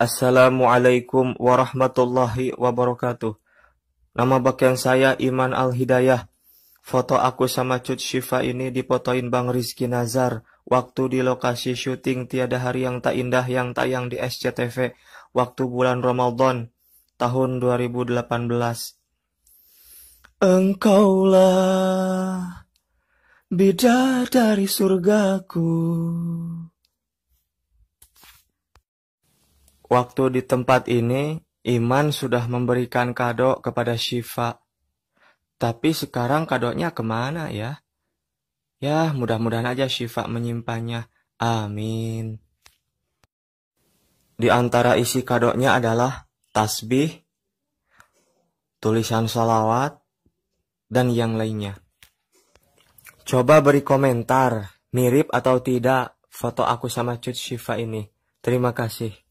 Assalamualaikum warahmatullahi wabarakatuh. Nama bagian saya Iman Al-Hidayah. Foto aku sama Cut Shiva ini dipotoin Bang Rizky Nazar. Waktu di lokasi syuting Tiada Hari Yang Tak Indah yang tayang di SCTV. Waktu bulan Ramadan tahun 2018. Engkaulah bidadari surgaku. Waktu di tempat ini, Iman sudah memberikan kado kepada Syifa. Tapi sekarang kadonya kemana ya? Ya, mudah-mudahan aja Syifa menyimpannya. Amin. Di antara isi kadonya adalah tasbih, tulisan salawat, dan yang lainnya. Coba beri komentar, mirip atau tidak foto aku sama Cut Shiva ini. Terima kasih.